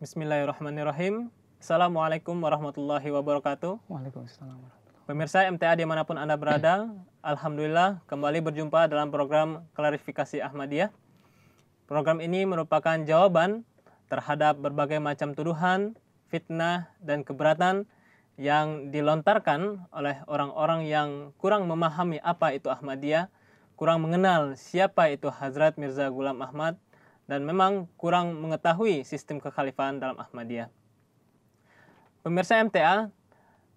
Bismillahirrahmanirrahim. Assalamualaikum warahmatullahi wabarakatuh. Waalaikumsalam Pemirsa MTA dimanapun Anda berada, Alhamdulillah kembali berjumpa dalam program Klarifikasi Ahmadiyah. Program ini merupakan jawaban terhadap berbagai macam tuduhan, fitnah, dan keberatan yang dilontarkan oleh orang-orang yang kurang memahami apa itu Ahmadiyah, kurang mengenal siapa itu Hazrat Mirza Gulam Ahmad, dan memang kurang mengetahui sistem kekhalifahan dalam Ahmadiyah. Pemirsa MTA,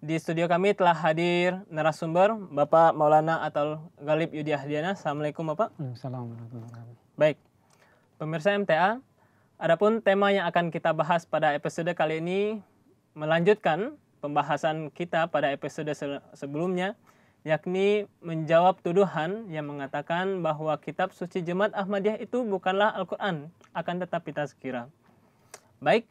di studio kami telah hadir narasumber Bapak Maulana atau Galib Yudi Ahdiana. Assalamualaikum Bapak. Assalamualaikum. Baik, pemirsa MTA, adapun tema yang akan kita bahas pada episode kali ini melanjutkan pembahasan kita pada episode sebelumnya yakni menjawab tuduhan yang mengatakan bahwa kitab suci jemaat Ahmadiyah itu bukanlah Al-Quran, akan tetapi tazkira. Baik,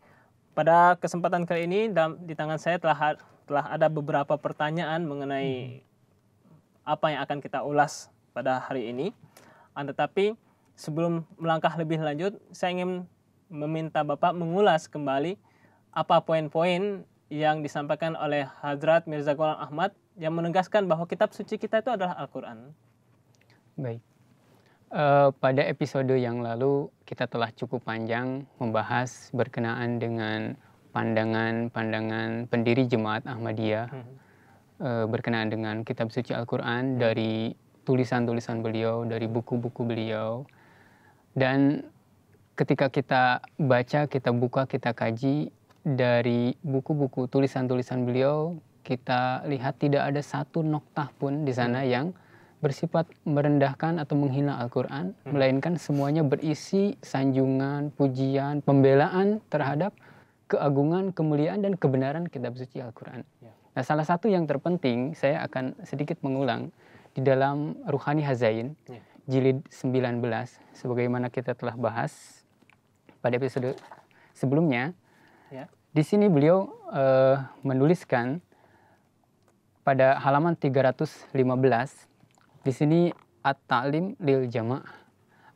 pada kesempatan kali ini di tangan saya telah telah ada beberapa pertanyaan mengenai hmm. apa yang akan kita ulas pada hari ini. Tetapi sebelum melangkah lebih lanjut, saya ingin meminta Bapak mengulas kembali apa poin-poin yang disampaikan oleh Hadrat Mirza Ghulam Ahmad yang menegaskan bahwa kitab suci kita itu adalah Al-Quran. Baik. Uh, pada episode yang lalu kita telah cukup panjang membahas berkenaan dengan pandangan-pandangan pendiri jemaat Ahmadiyah hmm. uh, berkenaan dengan kitab suci Al-Quran hmm. dari tulisan-tulisan beliau, dari buku-buku beliau. Dan ketika kita baca, kita buka, kita kaji dari buku-buku tulisan-tulisan beliau kita lihat tidak ada satu noktah pun di sana hmm. yang bersifat merendahkan atau menghina Al-Quran, hmm. melainkan semuanya berisi sanjungan, pujian, pembelaan terhadap keagungan, kemuliaan, dan kebenaran kitab suci Al-Quran. Ya. Nah, salah satu yang terpenting, saya akan sedikit mengulang, di dalam Ruhani Hazain, ya. jilid 19, sebagaimana kita telah bahas pada episode sebelumnya, ya. di sini beliau uh, menuliskan, pada halaman 315 di sini at-ta'lim lil jama'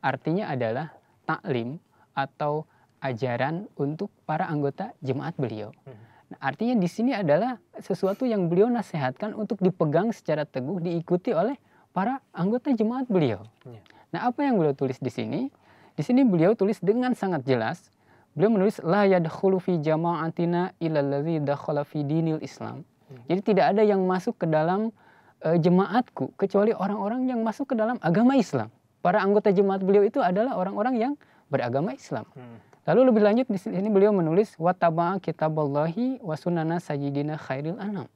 artinya adalah taklim atau ajaran untuk para anggota jemaat beliau. Hmm. Nah, artinya di sini adalah sesuatu yang beliau nasihatkan untuk dipegang secara teguh diikuti oleh para anggota jemaat beliau. Ya. Nah, apa yang beliau tulis di sini? Di sini beliau tulis dengan sangat jelas. Beliau menulis la yadkhulu fi jama'atina illa allazi dakhala fi dinil Islam jadi tidak ada yang masuk ke dalam e, jemaatku kecuali orang-orang yang masuk ke dalam agama Islam. Para anggota jemaat beliau itu adalah orang-orang yang beragama Islam. Hmm. Lalu lebih lanjut di sini beliau menulis wataba kitaballahi wasunana sajidina khairil anam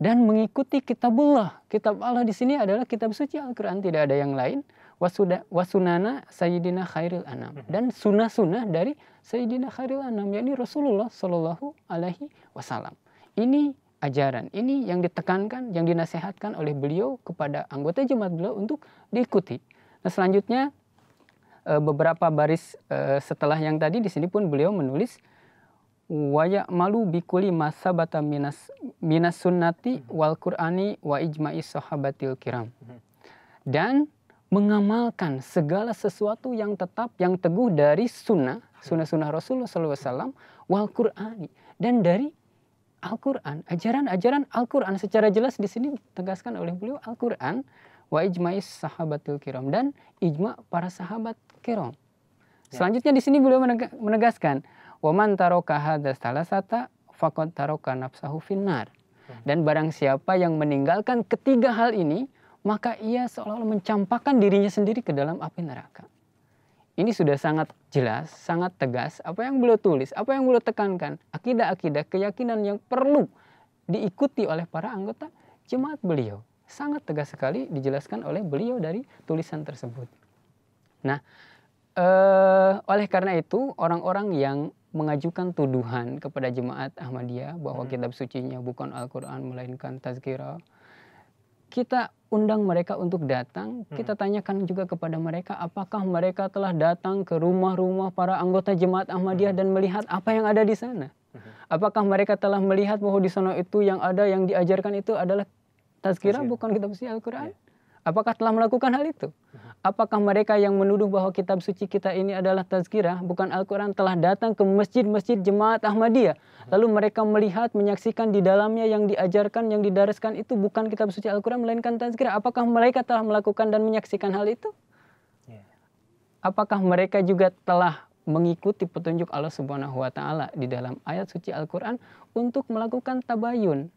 dan mengikuti kitabullah. Kitab Allah di sini adalah kitab suci Al-Qur'an, tidak ada yang lain. Wa wasunana sayyidina khairil anam hmm. dan sunnah-sunnah dari sayyidina khairil anam yakni Rasulullah Shallallahu alaihi wasallam. Ini ajaran. Ini yang ditekankan, yang dinasehatkan oleh beliau kepada anggota jemaat beliau untuk diikuti. Nah selanjutnya eh, beberapa baris eh, setelah yang tadi di sini pun beliau menulis waya malu bikuli masa bata minas minas sunnati wal Qurani wa ijma'i sahabatil kiram dan mengamalkan segala sesuatu yang tetap yang teguh dari sunnah sunnah sunnah Rasulullah SAW wal Qurani dan dari Al-Quran, ajaran-ajaran Al-Quran secara jelas di sini ditegaskan oleh beliau Al-Quran wa ijma'is sahabatul kiram dan ijma para sahabat kiram. Ya. Selanjutnya di sini beliau menegaskan wa man taraka hadas talasata faqad taraka nafsahu finnar. Hmm. Dan barang siapa yang meninggalkan ketiga hal ini, maka ia seolah-olah mencampakkan dirinya sendiri ke dalam api neraka ini sudah sangat jelas, sangat tegas apa yang beliau tulis, apa yang beliau tekankan, akidah-akidah, keyakinan yang perlu diikuti oleh para anggota jemaat beliau. Sangat tegas sekali dijelaskan oleh beliau dari tulisan tersebut. Nah, eh, oleh karena itu orang-orang yang mengajukan tuduhan kepada jemaat Ahmadiyah bahwa hmm. kitab sucinya bukan Al-Quran melainkan tazkirah, kita undang mereka untuk datang, hmm. kita tanyakan juga kepada mereka apakah mereka telah datang ke rumah-rumah para anggota jemaat Ahmadiyah hmm. dan melihat apa yang ada di sana. Hmm. Apakah mereka telah melihat bahwa di sana itu yang ada yang diajarkan itu adalah tazkirah bukan kitab suci Al-Qur'an? Iya. Apakah telah melakukan hal itu? Apakah mereka yang menuduh bahwa kitab suci kita ini adalah tazkirah, bukan Al-Quran, telah datang ke masjid-masjid jemaat Ahmadiyah? Lalu mereka melihat, menyaksikan di dalamnya yang diajarkan, yang didariskan itu bukan kitab suci Al-Quran, melainkan tazkirah. Apakah mereka telah melakukan dan menyaksikan hal itu? Ya. Apakah mereka juga telah mengikuti petunjuk Allah Subhanahu wa taala di dalam ayat suci Al-Qur'an untuk melakukan tabayun,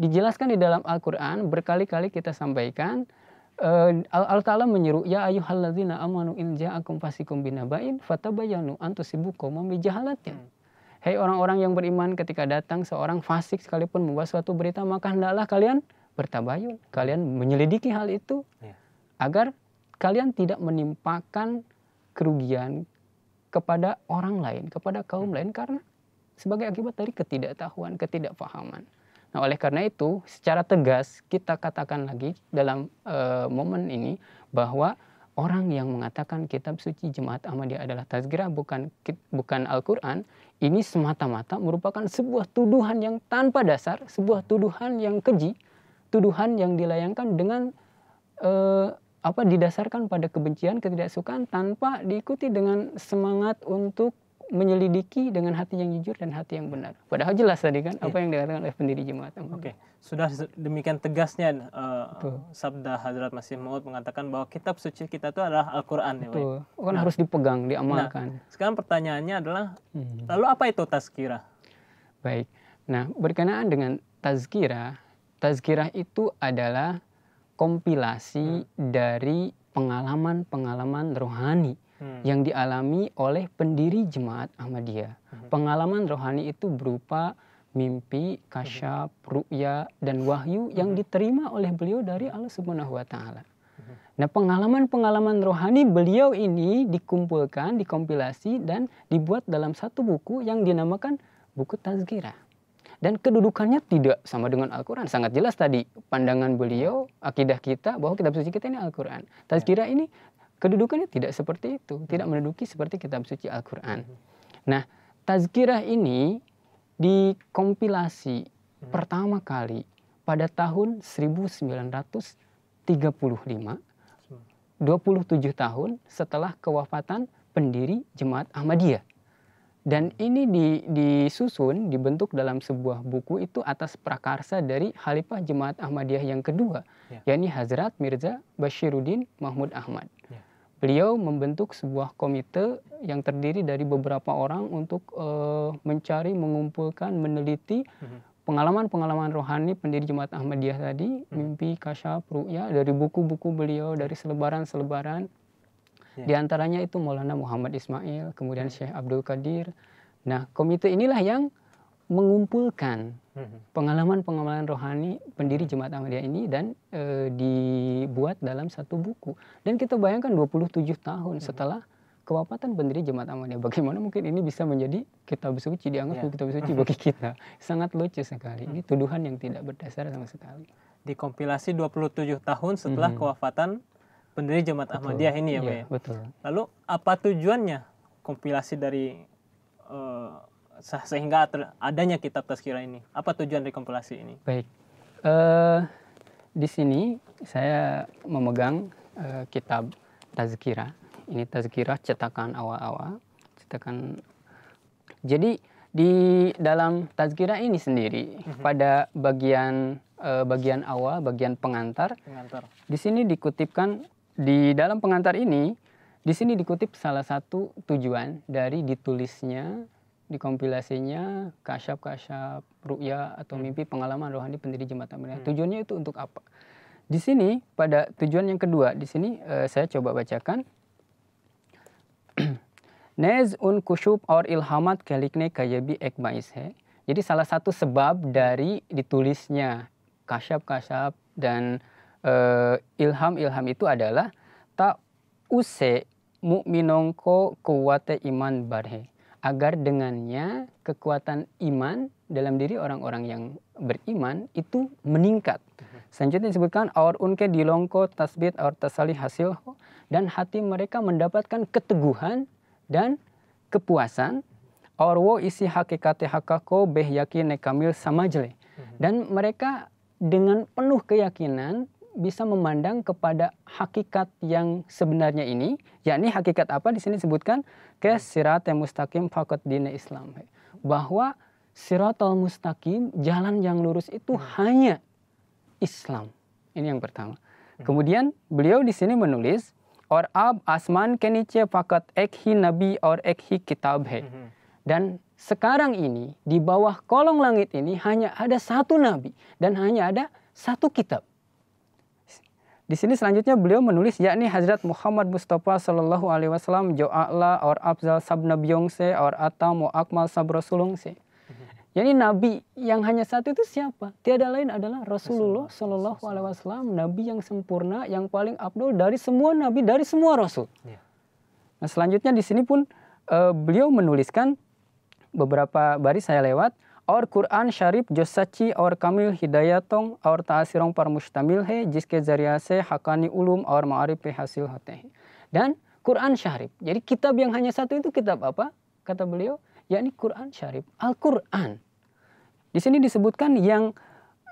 dijelaskan di dalam Al-Quran berkali-kali kita sampaikan uh, eh, Allah Ta'ala menyeru ya ayyuhalladzina amanu in ja'akum fasikum binaba'in fatabayanu antusibu qauman bijahalatin. Hei orang-orang yang beriman ketika datang seorang fasik sekalipun membuat suatu berita maka hendaklah kalian bertabayun, kalian menyelidiki hal itu yeah. agar kalian tidak menimpakan kerugian kepada orang lain, kepada kaum hmm. lain karena sebagai akibat dari ketidaktahuan, ketidakpahaman. Nah, oleh karena itu, secara tegas kita katakan lagi dalam e, momen ini bahwa orang yang mengatakan kitab suci jemaat Ahmadiyah adalah tazkirah bukan bukan Al-Qur'an, ini semata-mata merupakan sebuah tuduhan yang tanpa dasar, sebuah tuduhan yang keji, tuduhan yang dilayangkan dengan e, apa didasarkan pada kebencian, ketidaksukaan tanpa diikuti dengan semangat untuk menyelidiki dengan hati yang jujur dan hati yang benar. Padahal jelas tadi kan yeah. apa yang dikatakan oleh pendiri jemaat. Oke, okay. sudah demikian tegasnya uh, sabda Hadrat Masih Maud mengatakan bahwa kitab suci kita itu adalah Al-Qur'an ya, Kan nah, harus dipegang, diamalkan. Nah, sekarang pertanyaannya adalah hmm. lalu apa itu tazkirah? Baik. Nah, berkenaan dengan tazkirah, tazkirah itu adalah kompilasi hmm. dari pengalaman-pengalaman rohani hmm. yang dialami oleh pendiri jemaat Ahmadiyah. Hmm. Pengalaman rohani itu berupa mimpi, hmm. kasyaf, ru'ya, dan wahyu yang hmm. diterima oleh beliau dari Allah Subhanahu wa taala. Hmm. Nah, pengalaman-pengalaman rohani beliau ini dikumpulkan, dikompilasi dan dibuat dalam satu buku yang dinamakan buku Tazkirah. Dan kedudukannya tidak sama dengan Al-Qur'an. Sangat jelas tadi pandangan beliau, akidah kita bahwa kitab suci kita ini Al-Qur'an. Tazkirah ini kedudukannya tidak seperti itu, tidak hmm. menduduki seperti kitab suci Al-Qur'an. Hmm. Nah, tazkirah ini dikompilasi hmm. pertama kali pada tahun 1935 27 tahun setelah kewafatan pendiri jemaat Ahmadiyah. Dan ini disusun, dibentuk dalam sebuah buku itu atas prakarsa dari Khalifah Jemaat Ahmadiyah yang kedua, ya. yakni Hazrat Mirza Bashiruddin Mahmud Ahmad beliau membentuk sebuah komite yang terdiri dari beberapa orang untuk uh, mencari, mengumpulkan, meneliti mhm. pengalaman-pengalaman rohani pendiri jemaat Ahmadiyah tadi, mhm. mimpi, kasyaf, ruya dari buku-buku beliau, dari selebaran-selebaran. Yeah. Di antaranya itu Maulana Muhammad Ismail, kemudian ya. Syekh Abdul Qadir. Nah, komite inilah yang mengumpulkan mm-hmm. pengalaman-pengalaman rohani pendiri jemaat Ahmadiyah ini dan e, dibuat dalam satu buku. Dan kita bayangkan 27 tahun mm-hmm. setelah kewafatan pendiri jemaat Ahmadiyah, bagaimana mungkin ini bisa menjadi kitab suci dianggap yeah. kitab suci bagi kita? Sangat lucu sekali. Ini mm-hmm. tuduhan yang tidak berdasar sama sekali. Dikompilasi 27 tahun setelah mm -hmm. kewafatan pendiri jemaat betul. Ahmadiyah ini ya, yeah, Pak iya, ya. Betul. Lalu apa tujuannya kompilasi dari eh, sehingga adanya kitab Tazkira ini? Apa tujuan rekompilasi ini? Baik. Uh, di sini saya memegang uh, kitab Tazkira. Ini Tazkira cetakan awal-awal, cetakan. Jadi di dalam Tazkira ini sendiri mm -hmm. pada bagian uh, bagian awal, bagian pengantar. Pengantar. Di sini dikutipkan di dalam pengantar ini di sini dikutip salah satu tujuan dari ditulisnya dikompilasinya kasyap-kasyap ruya atau hmm. mimpi pengalaman rohani pendiri jembatan Bunda. Hmm. Tujuannya itu untuk apa? Di sini pada tujuan yang kedua, di sini uh, saya coba bacakan. Nez un kushub or ilhamat kelikne kayabi ekmais he. Jadi salah satu sebab dari ditulisnya kasyap-kasyap dan ilham-ilham eh, itu adalah tak use mukminongko kuwate iman barhe agar dengannya kekuatan iman dalam diri orang-orang yang beriman itu meningkat. Selanjutnya disebutkan aur unke dilongko tasbit aur tasali hasil dan hati mereka mendapatkan keteguhan dan kepuasan aur wo isi hakikat hakako beh yakin kamil jele. Hmm. dan mereka dengan penuh keyakinan bisa memandang kepada hakikat yang sebenarnya ini, yakni hakikat apa di sini disebutkan ke sirat yang mustaqim fakat dina Islam. Bahwa siratul mustaqim, jalan yang lurus itu hmm. hanya Islam. Ini yang pertama. Hmm. Kemudian beliau di sini menulis, Or ab asman kenice fakat ekhi nabi or ekhi kitab he. Hmm. Dan sekarang ini di bawah kolong langit ini hanya ada satu nabi dan hanya ada satu kitab. Di sini selanjutnya beliau menulis yakni Hazrat Muhammad Mustafa Shallallahu Alaihi Wasallam Jo'ala or Abzal Sab Nabiyongse or Mu Akmal Sab Rasulungse. Mhm. Jadi Nabi yang hanya satu itu siapa? Tiada lain adalah Rasulullah Shallallahu Alaihi Wasallam, Nabi yang sempurna, yang paling abdul dari semua Nabi, dari semua Rasul. Iya. Nah selanjutnya di sini pun uh, beliau menuliskan beberapa baris saya lewat और कुरान शरीफ जो सच्ची और कमिल हिदायतों और तासरों पर मुश्तमिल है जिसके ज़रिया से हकानी उलूम और मारफ हासिल होते हैं dan Quran Syarif. Jadi kitab yang hanya satu itu kitab apa? Kata beliau, yakni Quran Syarif, Al-Quran. Di sini disebutkan yang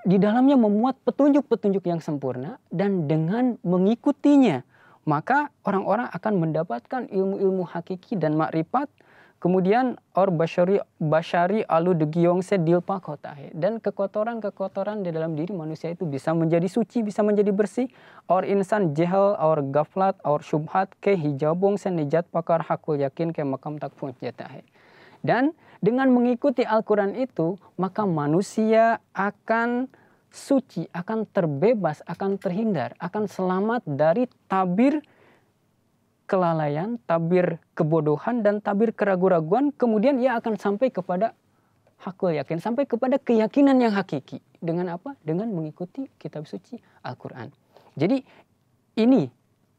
di dalamnya memuat petunjuk-petunjuk yang sempurna dan dengan mengikutinya maka orang-orang akan mendapatkan ilmu-ilmu hakiki dan makrifat Kemudian or bashari basyari alu degiyongse sedilpa kotahe dan kekotoran-kekotoran di dalam diri manusia itu bisa menjadi suci, bisa menjadi bersih. Or insan jehal, or gaflat, or syubhat ke hijabung senejat pakar hakul yakin ke makam takfun jatahe. Dan dengan mengikuti Al-Quran itu, maka manusia akan suci, akan terbebas, akan terhindar, akan selamat dari tabir kelalaian, tabir kebodohan, dan tabir keraguan-raguan, kemudian ia akan sampai kepada hakul yakin, sampai kepada keyakinan yang hakiki. Dengan apa? Dengan mengikuti kitab suci Al-Quran. Jadi ini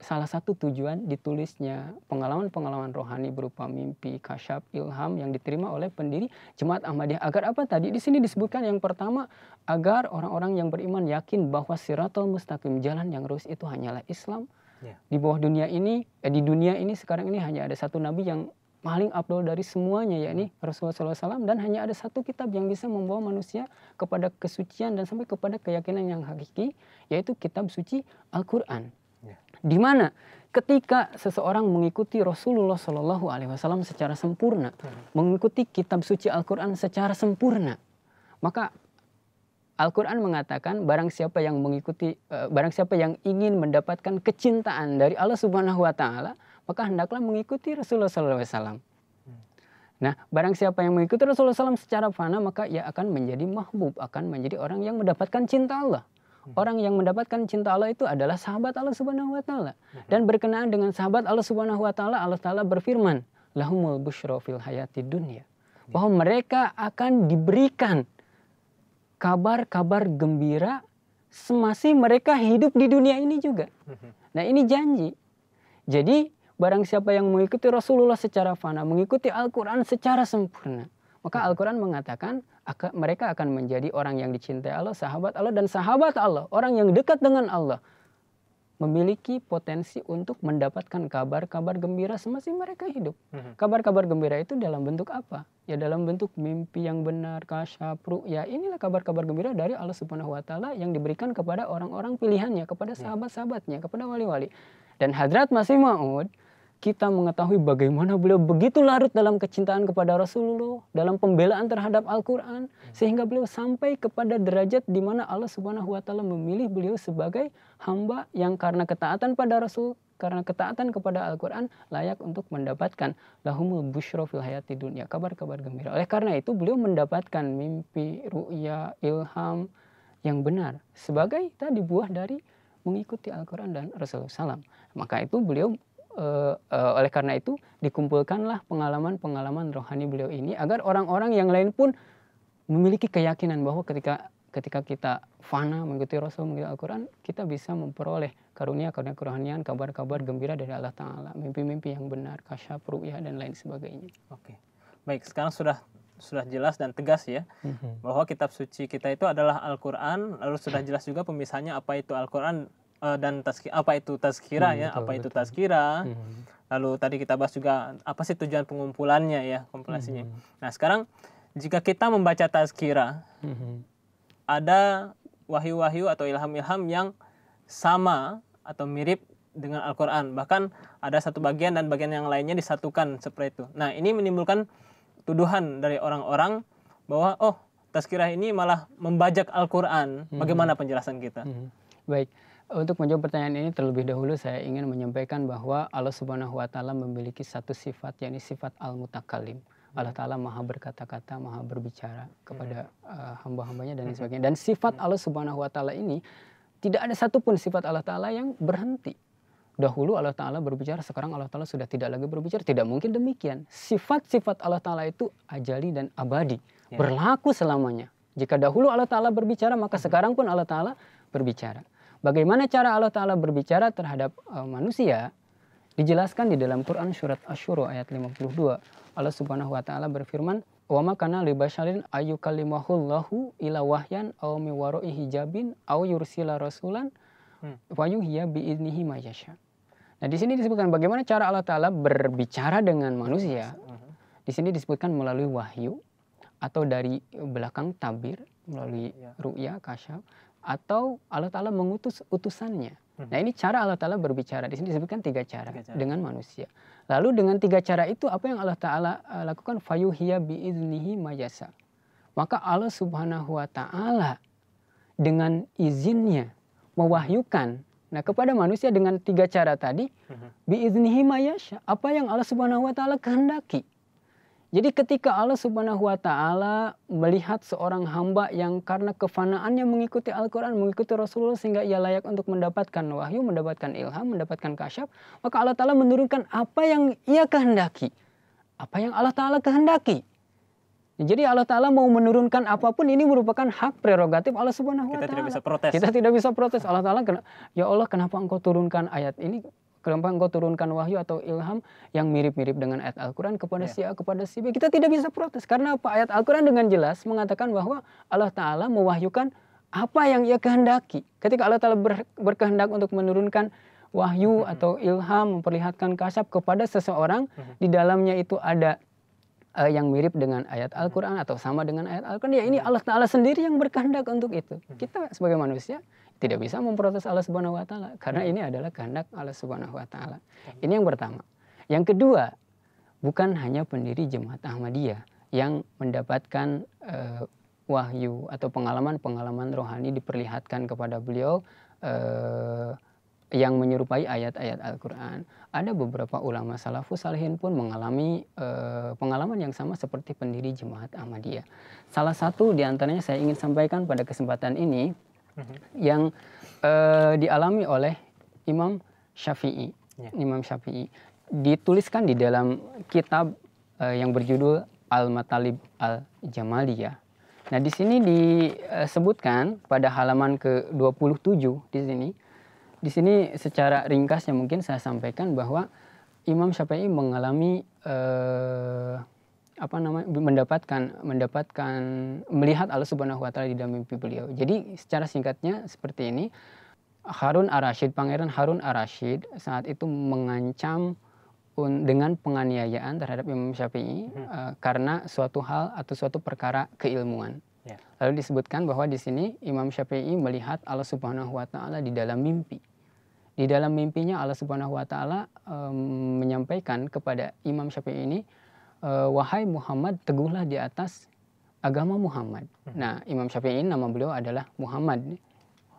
salah satu tujuan ditulisnya pengalaman-pengalaman rohani berupa mimpi, kasyaf, ilham yang diterima oleh pendiri jemaat Ahmadiyah. Agar apa tadi? Di sini disebutkan yang pertama, agar orang-orang yang beriman yakin bahwa siratul mustaqim, jalan yang lurus itu hanyalah Islam, Ya. Di bawah dunia ini, eh, di dunia ini sekarang ini hanya ada satu nabi yang paling abdul dari semuanya yakni hmm. Rasulullah SAW dan hanya ada satu kitab yang bisa membawa manusia kepada kesucian dan sampai kepada keyakinan yang hakiki yaitu kitab suci Al-Qur'an. Yeah. Di mana ketika seseorang mengikuti Rasulullah Shallallahu alaihi wasallam secara sempurna, hmm. mengikuti kitab suci Al-Qur'an secara sempurna, maka Al-Qur'an mengatakan barang siapa yang mengikuti eh, barang siapa yang ingin mendapatkan kecintaan dari Allah Subhanahu wa taala, maka hendaklah mengikuti Rasulullah Sallallahu Alaihi Wasallam. Nah, barang siapa yang mengikuti Rasulullah SAW secara fana, maka ia akan menjadi mahbub, akan menjadi orang yang mendapatkan cinta Allah. Hmm. Orang yang mendapatkan cinta Allah itu adalah sahabat Allah Subhanahu wa taala. Hmm. Dan berkenaan dengan sahabat Allah Subhanahu wa taala, Allah taala berfirman, "Lahumul busyra fil hayati dunya." Hmm. Bahwa mereka akan diberikan kabar-kabar gembira semasih mereka hidup di dunia ini juga. Mm-hmm. Nah ini janji. Jadi barang siapa yang mengikuti Rasulullah secara fana, mengikuti Al-Quran secara sempurna. Maka mm-hmm. Al-Quran mengatakan mereka akan menjadi orang yang dicintai Allah, sahabat Allah, dan sahabat Allah. Orang yang dekat dengan Allah memiliki potensi untuk mendapatkan kabar-kabar gembira semasa mereka hidup. Mhm. Kabar-kabar gembira itu dalam bentuk apa? Ya dalam bentuk mimpi yang benar, kasyaf, ya inilah kabar-kabar gembira dari Allah Subhanahu wa taala yang diberikan kepada orang-orang pilihannya, kepada mhm. sahabat-sahabatnya, kepada wali-wali. Dan Hadrat Masih Maud kita mengetahui bagaimana beliau begitu larut dalam kecintaan kepada Rasulullah, dalam pembelaan terhadap Al-Quran, sehingga beliau sampai kepada derajat di mana Allah Subhanahu wa Ta'ala memilih beliau sebagai hamba yang karena ketaatan pada Rasul, karena ketaatan kepada Al-Quran layak untuk mendapatkan lahumul bushro fil hayati dunia kabar-kabar gembira. Oleh karena itu beliau mendapatkan mimpi, ru'ya, ilham yang benar sebagai tadi buah dari mengikuti Al-Quran dan Rasulullah SAW. Maka itu beliau uh, uh, oleh karena itu dikumpulkanlah pengalaman-pengalaman rohani beliau ini agar orang-orang yang lain pun memiliki keyakinan bahwa ketika ketika kita fana mengikuti Rasul mengikuti Al-Quran kita bisa memperoleh karunia karunia kerohanian kabar-kabar gembira dari Allah Taala mimpi-mimpi yang benar kasyaf ru'yah dan lain sebagainya. Oke baik sekarang sudah sudah jelas dan tegas ya mhm. bahwa kitab suci kita itu adalah Al-Quran lalu sudah jelas juga pemisahnya apa itu Al-Quran Eh, dan taski, apa itu taskira hmm, ya, betul, apa betul. itu taskira Hmm. Lalu tadi kita bahas juga apa sih tujuan pengumpulannya ya, kompilasinya. Hmm. Nah, sekarang jika kita membaca taskira hmm. ada wahyu-wahyu atau ilham-ilham yang sama atau mirip dengan Al-Qur'an. Bahkan ada satu bagian dan bagian yang lainnya disatukan seperti itu. Nah, ini menimbulkan tuduhan dari orang-orang bahwa oh, tazkirah ini malah membajak Al-Qur'an. Hmm. Bagaimana penjelasan kita? Hmm. Baik. Untuk menjawab pertanyaan ini terlebih dahulu saya ingin menyampaikan bahwa Allah Subhanahu wa taala memiliki satu sifat yakni sifat al-mutakalim. Hmm. Allah Ta'ala maha berkata-kata, maha berbicara kepada uh, hamba-hambanya dan hmm. sebagainya. Dan sifat hmm. Allah Subhanahu Wa Ta'ala ini tidak ada satupun sifat Allah Ta'ala yang berhenti. Dahulu Allah Ta'ala berbicara, sekarang Allah Ta'ala sudah tidak lagi berbicara. Tidak mungkin demikian. Sifat-sifat Allah Ta'ala itu ajali dan abadi. Ya. Berlaku selamanya. Jika dahulu Allah Ta'ala berbicara, maka sekarang pun Allah Ta'ala berbicara. Bagaimana cara Allah Ta'ala berbicara terhadap uh, manusia? Dijelaskan di dalam Quran Surat Ashura ayat 52. Allah Subhanahu Wa Ta'ala berfirman, وَمَا hijabin hmm. Nah, di sini disebutkan bagaimana cara Allah Ta'ala berbicara dengan manusia. Hmm. Di sini disebutkan melalui wahyu atau dari belakang tabir melalui iya. ruya, kasyaf, atau Allah Ta'ala mengutus utusannya. Hmm. Nah ini cara Allah Ta'ala berbicara. Di sini disebutkan tiga cara, tiga cara dengan manusia. Lalu dengan tiga cara itu apa yang Allah Ta'ala uh, lakukan? Fayuhiya biiznihi mayasa. Maka Allah Subhanahu Wa Ta'ala dengan izinnya mewahyukan Nah, kepada manusia dengan tiga cara tadi, hmm. biiznihi majasa. apa yang Allah Subhanahu wa taala kehendaki. Jadi ketika Allah Subhanahu wa taala melihat seorang hamba yang karena kefanaannya mengikuti Al-Qur'an, mengikuti Rasulullah sehingga ia layak untuk mendapatkan wahyu, mendapatkan ilham, mendapatkan kasyaf, maka Allah taala menurunkan apa yang ia kehendaki. Apa yang Allah taala kehendaki. Jadi Allah Ta'ala mau menurunkan apapun ini merupakan hak prerogatif Allah Subhanahu wa Ta'ala. Kita tidak bisa protes. Kita tidak bisa protes. Allah Ta'ala, ya Allah kenapa engkau turunkan ayat ini? Kenapa engkau turunkan wahyu atau ilham yang mirip-mirip dengan ayat Al-Quran kepada yeah. si A, kepada si B. Kita tidak bisa protes. Karena apa? Ayat Al-Quran dengan jelas mengatakan bahwa Allah Ta'ala mewahyukan apa yang ia kehendaki. Ketika Allah Ta'ala ber, berkehendak untuk menurunkan wahyu mm -hmm. atau ilham, memperlihatkan kasab kepada seseorang, mm -hmm. di dalamnya itu ada uh, yang mirip dengan ayat mm-hmm. Al-Quran atau sama dengan ayat Al-Quran. Ya ini mm-hmm. Allah Ta'ala sendiri yang berkehendak untuk itu. Mm-hmm. Kita sebagai manusia tidak bisa memprotes Allah Subhanahu wa taala karena iya. ini adalah kehendak Allah Subhanahu wa taala. Iya. Ini yang pertama. Yang kedua, bukan hanya pendiri jemaat Ahmadiyah yang mendapatkan uh, wahyu atau pengalaman-pengalaman rohani diperlihatkan kepada beliau uh, yang menyerupai ayat-ayat Al-Quran. Ada beberapa ulama salafus salihin pun mengalami e, pengalaman yang sama seperti pendiri jemaat Ahmadiyah. Salah satu diantaranya saya ingin sampaikan pada kesempatan ini -hmm. yang uh, dialami oleh Imam Syafi'i. Yeah. Imam Syafi'i dituliskan di dalam kitab uh, yang berjudul Al-Matalib Al-Jamaliyah. Nah, di sini disebutkan eh, pada halaman ke-27 di sini. Di sini secara ringkasnya mungkin saya sampaikan bahwa Imam Syafi'i mengalami uh, apa namanya mendapatkan mendapatkan melihat Allah Subhanahu wa taala di dalam mimpi beliau. Jadi secara singkatnya seperti ini Harun Ar-Rasyid, Pangeran Harun Ar-Rasyid saat itu mengancam dengan penganiayaan terhadap Imam Syafi'i hmm. uh, karena suatu hal atau suatu perkara keilmuan. Yeah. Lalu disebutkan bahwa di sini Imam Syafi'i melihat Allah Subhanahu wa taala di dalam mimpi. Di dalam mimpinya Allah Subhanahu wa taala um, menyampaikan kepada Imam Syafi'i ini Eh, wahai Muhammad teguhlah di atas agama Muhammad. Hmm. Nah, Imam Syafi'i nama beliau adalah Muhammad.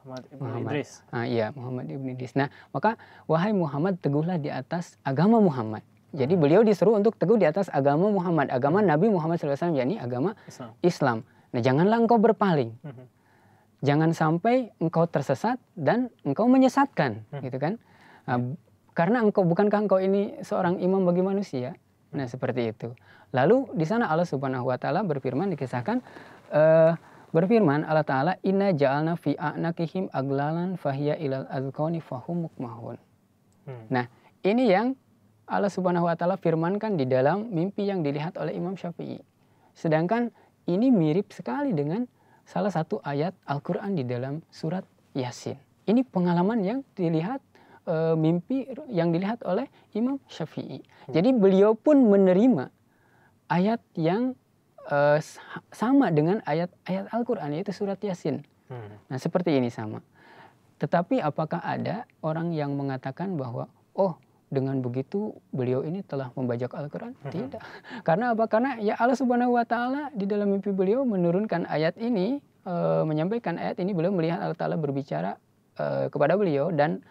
Muhammad ibn Idris. Ah, iya, Muhammad ibn Idris. Nah, maka wahai Muhammad teguhlah di atas agama Muhammad. Jadi hmm. beliau disuruh untuk teguh di atas agama Muhammad, agama hmm. Nabi Muhammad SAW, yakni agama Islam. Islam. Nah, janganlah engkau berpaling. Hmm. Jangan sampai engkau tersesat dan engkau menyesatkan, hmm. gitu kan? Nah, karena engkau bukankah engkau ini seorang imam bagi manusia? Nah, seperti itu. Lalu di sana Allah Subhanahu wa taala berfirman dikisahkan uh, berfirman Allah taala inna ja'alna fi a'naqihim aglalan fahiya ilal azqani fahum mukmahun. Hmm. Nah, ini yang Allah Subhanahu wa taala firmankan di dalam mimpi yang dilihat oleh Imam Syafi'i. Sedangkan ini mirip sekali dengan salah satu ayat Al-Qur'an di dalam surat Yasin. Ini pengalaman yang dilihat e, mimpi yang dilihat oleh Imam Syafi'i. Hmm. Jadi beliau pun menerima ayat yang e, sama dengan ayat-ayat Al-Qur'an yaitu surat Yasin. Hmm. Nah, seperti ini sama. Tetapi apakah ada orang yang mengatakan bahwa oh dengan begitu beliau ini telah membajak Al-Quran? Hmm. Tidak. Karena apa? Karena ya Allah Subhanahu Wa Taala di dalam mimpi beliau menurunkan ayat ini, e, menyampaikan ayat ini beliau melihat Allah Taala berbicara kepada beliau dan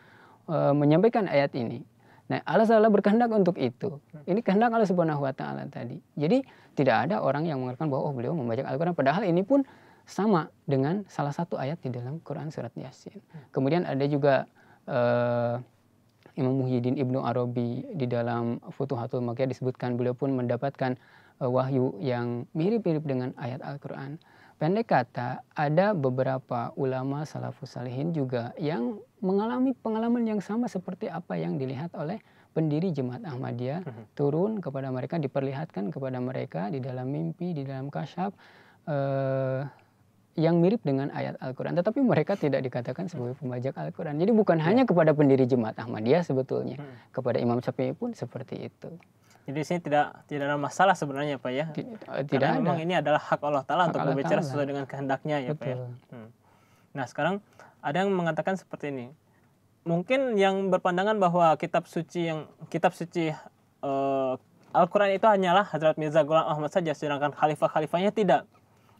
Eh, menyampaikan ayat ini. Nah, Allah Taala berkehendak untuk itu. Ini kehendak Allah Subhanahu wa taala tadi. Jadi tidak ada orang yang mengatakan bahwa oh beliau membaca Al-Qur'an padahal ini pun sama dengan salah satu ayat di dalam Quran surat Yasin. Kemudian ada juga uh, Imam Muhyiddin Ibnu Arabi di dalam Futuhatul Makkiyah disebutkan beliau pun mendapatkan uh, wahyu yang mirip-mirip dengan ayat Al-Qur'an. Pendek kata, ada beberapa ulama salafus salihin juga yang mengalami pengalaman yang sama seperti apa yang dilihat oleh pendiri jemaat Ahmadiyah mm -hmm. turun kepada mereka diperlihatkan kepada mereka di dalam mimpi di dalam kasab eh, yang mirip dengan ayat Al-Quran, tetapi mereka tidak dikatakan sebagai pembajak Al-Quran. Jadi bukan ya. hanya kepada pendiri jemaat Ahmadiyah sebetulnya, hmm. kepada Imam Syafi'i pun seperti itu. Jadi sini tidak tidak ada masalah sebenarnya pak ya, tidak Karena ada. memang ini adalah hak Allah Taala untuk berbicara sesuai dengan kehendaknya ya Betul. pak ya. Hmm. Nah sekarang ada yang mengatakan seperti ini. Mungkin yang berpandangan bahwa kitab suci yang kitab suci uh, Al-Quran itu hanyalah Hazrat Mirza Ghulam Ahmad saja, sedangkan khalifah-khalifahnya tidak.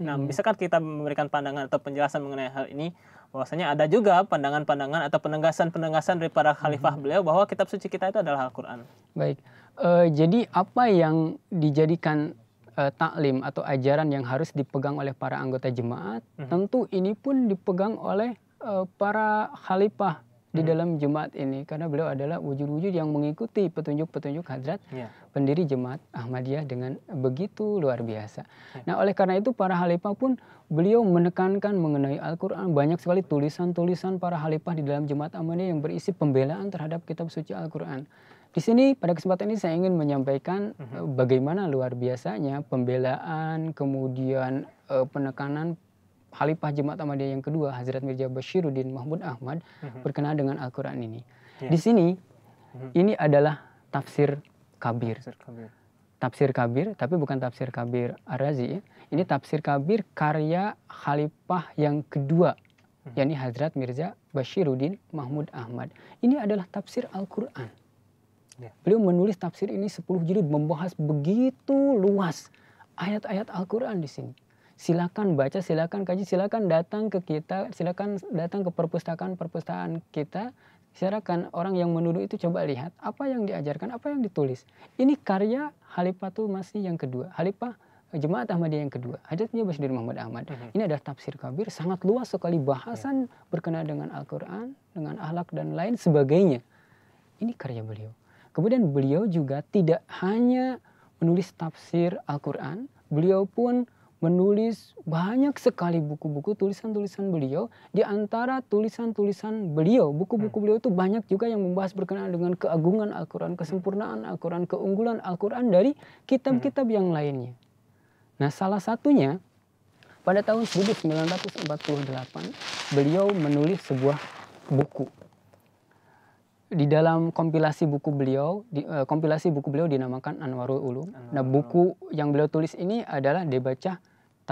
Nah, hmm. bisakah kita memberikan pandangan atau penjelasan mengenai hal ini? Bahwasanya ada juga pandangan-pandangan atau penegasan-penegasan dari para khalifah hmm. beliau bahwa kitab suci kita itu adalah Al-Quran. Baik, uh, jadi apa yang dijadikan eh, taklim atau ajaran yang harus dipegang oleh para anggota jemaat? Hmm. Tentu ini pun dipegang oleh Eh, para khalifah di hmm. dalam jemaat ini karena beliau adalah wujud-wujud yang mengikuti petunjuk-petunjuk Hadrat yeah. pendiri jemaat Ahmadiyah dengan begitu luar biasa. Yeah. Nah, oleh karena itu para khalifah pun beliau menekankan mengenai Al-Qur'an banyak sekali tulisan-tulisan para khalifah di dalam jemaat Ahmadiyah yang berisi pembelaan terhadap kitab suci Al-Qur'an. Di sini pada kesempatan ini saya ingin menyampaikan mm-hmm. bagaimana luar biasanya pembelaan kemudian eh, penekanan Khalifah Jemaat Ahmadiyah yang kedua Hazrat Mirza Bashiruddin Mahmud Ahmad mm-hmm. berkenaan dengan Al-Qur'an ini. Yeah. Di sini mm-hmm. ini adalah tafsir kabir. Tafsir kabir. Tafsir kabir tapi bukan tafsir kabir Ar-Razi ya. Ini mhm. tafsir kabir karya Khalifah yang kedua mm-hmm. yakni Hazrat Mirza Bashiruddin Mahmud Ahmad. Ini adalah tafsir Al-Qur'an. Yeah. Beliau menulis tafsir ini 10 jilid membahas begitu luas ayat-ayat Al-Qur'an di sini silakan baca, silakan kaji, silakan datang ke kita, silakan datang ke perpustakaan-perpustakaan kita. Silakan orang yang menuduh itu coba lihat apa yang diajarkan, apa yang ditulis. Ini karya Halifatul Masih yang kedua. Halifah eh, Jemaat Ahmadiyah yang kedua, Hajatnya Basdir Muhammad Ahmad. Mhm. Ini adalah tafsir kabir, sangat luas sekali bahasan ya. berkenaan dengan Al-Quran, dengan ahlak dan lain sebagainya. Ini karya beliau. Kemudian beliau juga tidak hanya menulis tafsir Al-Quran, beliau pun menulis banyak sekali buku-buku tulisan-tulisan beliau. Di antara tulisan-tulisan beliau, buku-buku hmm. beliau itu banyak juga yang membahas berkenaan dengan keagungan Al-Quran, kesempurnaan Al-Quran, keunggulan Al-Quran dari kitab-kitab hmm. yang lainnya. Nah salah satunya pada tahun 1948 beliau menulis sebuah buku. Di dalam kompilasi buku beliau, di, uh, kompilasi buku beliau dinamakan Anwarul Ulum. Nah, buku yang beliau tulis ini adalah dibaca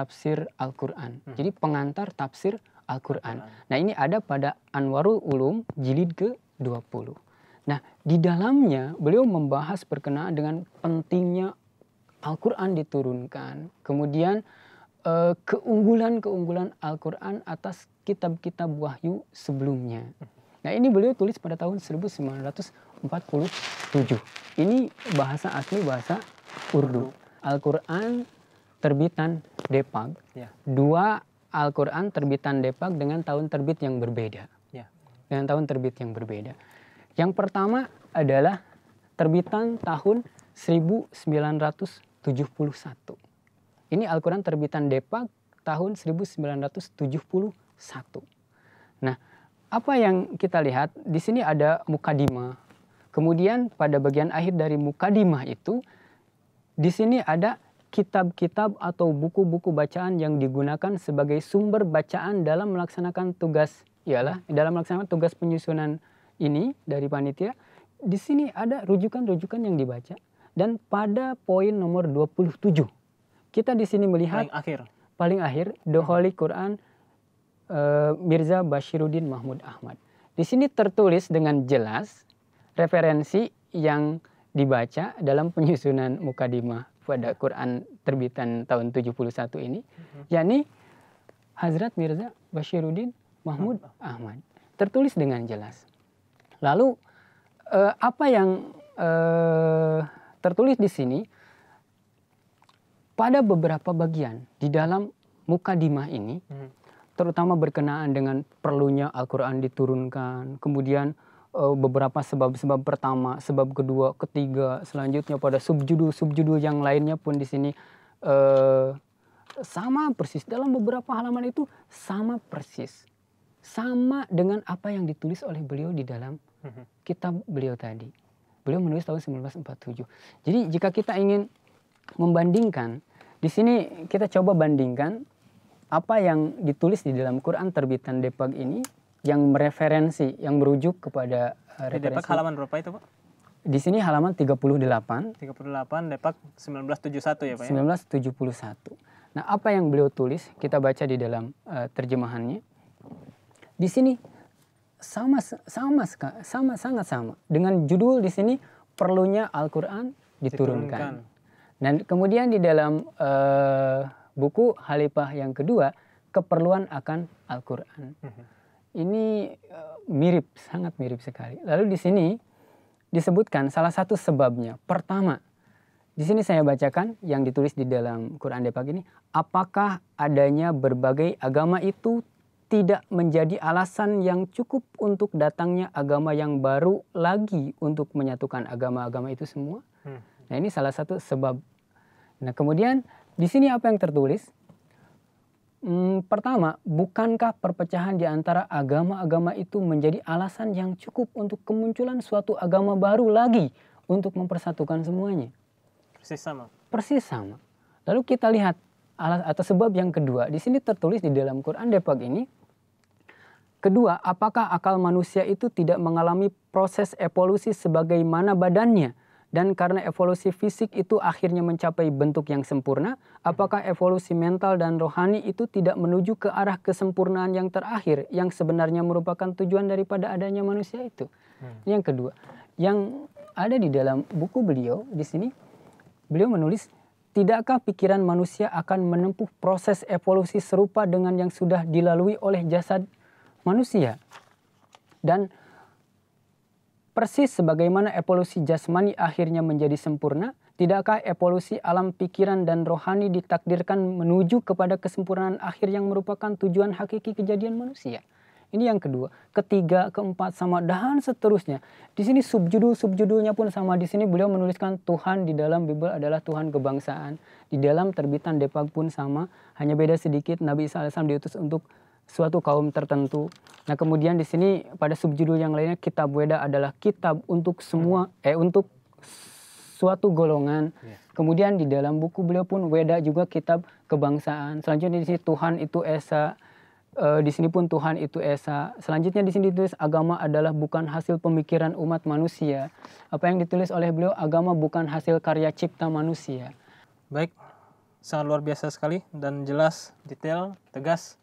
tafsir Al-Quran. Hmm. Jadi pengantar tafsir Al-Quran. Hmm. Nah ini ada pada Anwarul Ulum jilid ke-20. Nah di dalamnya beliau membahas berkenaan dengan pentingnya Al-Quran diturunkan. Kemudian eh, keunggulan-keunggulan Al-Quran atas kitab-kitab wahyu sebelumnya. Nah ini beliau tulis pada tahun 1947. Ini bahasa asli bahasa Urdu. Al-Quran terbitan Depak ya. dua Al-Quran terbitan Depak dengan tahun terbit yang berbeda. Ya. Dengan tahun terbit yang berbeda. Yang pertama adalah terbitan tahun 1971. Ini Al-Quran terbitan Depak tahun 1971. Nah, apa yang kita lihat di sini ada mukadimah. Kemudian pada bagian akhir dari mukadimah itu di sini ada kitab-kitab atau buku-buku bacaan yang digunakan sebagai sumber bacaan dalam melaksanakan tugas ialah dalam melaksanakan tugas penyusunan ini dari panitia di sini ada rujukan-rujukan yang dibaca dan pada poin nomor 27 kita di sini melihat paling akhir paling akhir The Holy Quran uh, Mirza Bashiruddin Mahmud Ahmad di sini tertulis dengan jelas referensi yang dibaca dalam penyusunan mukadimah pada ya. Quran terbitan tahun 71 ini, hmm. yakni Hazrat Mirza Bashiruddin Mahmud hmm. Ahmad. Tertulis dengan jelas. Lalu eh, apa yang eh, tertulis di sini pada beberapa bagian di dalam mukadimah ini, hmm. terutama berkenaan dengan perlunya Al-Quran diturunkan, kemudian uh, beberapa sebab-sebab pertama, sebab kedua, ketiga, selanjutnya pada subjudul-subjudul yang lainnya pun di sini uh, sama persis dalam beberapa halaman itu sama persis. Sama dengan apa yang ditulis oleh beliau di dalam mhm. kitab beliau tadi. Beliau menulis tahun 1947. Jadi jika kita ingin membandingkan di sini kita coba bandingkan apa yang ditulis di dalam Quran terbitan Depak ini yang mereferensi, yang berujuk kepada uh, eh, referensi. Di Depak halaman berapa itu, Pak? Di sini halaman 38. 38 Depak 1971 ya, Pak. 1971. Ya? Nah, apa yang beliau tulis kita baca di dalam uh, terjemahannya. Di sini sama sama sama sangat sama dengan judul di sini perlunya Al-Qur'an diturunkan. diturunkan. Dan kemudian di dalam uh, buku Halifah yang kedua keperluan akan Al-Qur'an. Mm -hmm ini eh, mirip, sangat mirip sekali. Lalu di sini disebutkan salah satu sebabnya. Pertama, di sini saya bacakan yang ditulis di dalam Quran Depak ini, apakah adanya berbagai agama itu tidak menjadi alasan yang cukup untuk datangnya agama yang baru lagi untuk menyatukan agama-agama itu semua? Hmm. Nah, ini salah satu sebab. Nah, kemudian di sini apa yang tertulis? Hmm, pertama, bukankah perpecahan di antara agama-agama itu menjadi alasan yang cukup untuk kemunculan suatu agama baru lagi untuk mempersatukan semuanya? Persis sama. Persis sama. Lalu kita lihat alas atau sebab yang kedua. Di sini tertulis di dalam Quran Depok ini. Kedua, apakah akal manusia itu tidak mengalami proses evolusi sebagaimana badannya? Dan karena evolusi fisik itu akhirnya mencapai bentuk yang sempurna, apakah evolusi mental dan rohani itu tidak menuju ke arah kesempurnaan yang terakhir yang sebenarnya merupakan tujuan daripada adanya manusia itu? Hmm. Yang kedua, yang ada di dalam buku beliau di sini, beliau menulis Tidakkah pikiran manusia akan menempuh proses evolusi serupa dengan yang sudah dilalui oleh jasad manusia? Dan Persis sebagaimana evolusi jasmani akhirnya menjadi sempurna, tidakkah evolusi alam pikiran dan rohani ditakdirkan menuju kepada kesempurnaan akhir yang merupakan tujuan hakiki kejadian manusia? Ini yang kedua, ketiga, keempat, sama dan seterusnya. Di sini subjudul subjudulnya pun sama. Di sini beliau menuliskan Tuhan di dalam Bible adalah Tuhan kebangsaan. Di dalam terbitan Depak pun sama, hanya beda sedikit. Nabi Isa alaihissalam diutus untuk suatu kaum tertentu. Nah, kemudian di sini pada subjudul yang lainnya kitab weda adalah kitab untuk semua eh untuk suatu golongan. Yeah. Kemudian di dalam buku beliau pun Weda juga kitab kebangsaan. Selanjutnya di sini Tuhan itu Esa. E, di sini pun Tuhan itu Esa. Selanjutnya di sini ditulis agama adalah bukan hasil pemikiran umat manusia. Apa yang ditulis oleh beliau agama bukan hasil karya cipta manusia. Baik, sangat luar biasa sekali dan jelas, detail, tegas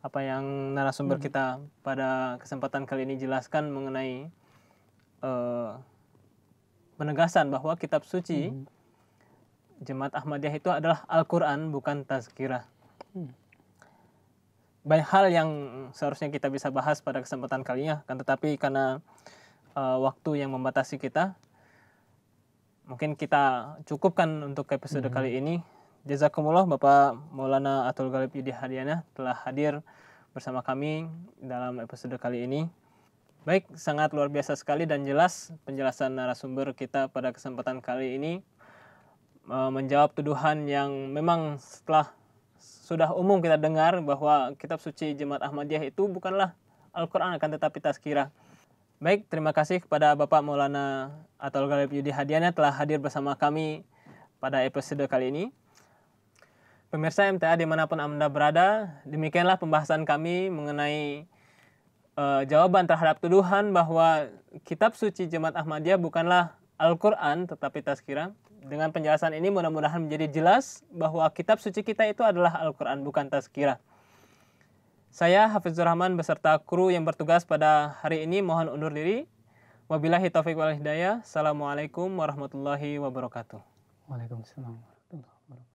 apa yang narasumber hmm. kita pada kesempatan kali ini jelaskan mengenai uh, penegasan bahwa kitab suci hmm. jemaat Ahmadiyah itu adalah Al-Qur'an bukan tazkirah. Hmm. Banyak hal yang seharusnya kita bisa bahas pada kesempatan kali ini kan tetapi karena uh, waktu yang membatasi kita mungkin kita cukupkan untuk episode hmm. kali ini. Jazakumullah Bapak Maulana Atul Galib Yudi Hadiana telah hadir bersama kami dalam episode kali ini. Baik, sangat luar biasa sekali dan jelas penjelasan narasumber kita pada kesempatan kali ini e, menjawab tuduhan yang memang setelah sudah umum kita dengar bahwa kitab suci Jemaat Ahmadiyah itu bukanlah Al-Quran akan tetapi tazkirah. Baik, terima kasih kepada Bapak Maulana Atul Galib Yudi Hadiana telah hadir bersama kami pada episode kali ini. Pemirsa MTA dimanapun Anda berada, demikianlah pembahasan kami mengenai e, jawaban terhadap tuduhan bahwa kitab suci Jemaat Ahmadiyah bukanlah Al-Quran tetapi Tazkirah. Dengan penjelasan ini mudah-mudahan menjadi jelas bahwa kitab suci kita itu adalah Al-Quran bukan Tazkirah. Saya Hafizur Rahman beserta kru yang bertugas pada hari ini mohon undur diri. Wabillahi taufiq wal hidayah. Assalamualaikum warahmatullahi wabarakatuh. Waalaikumsalam.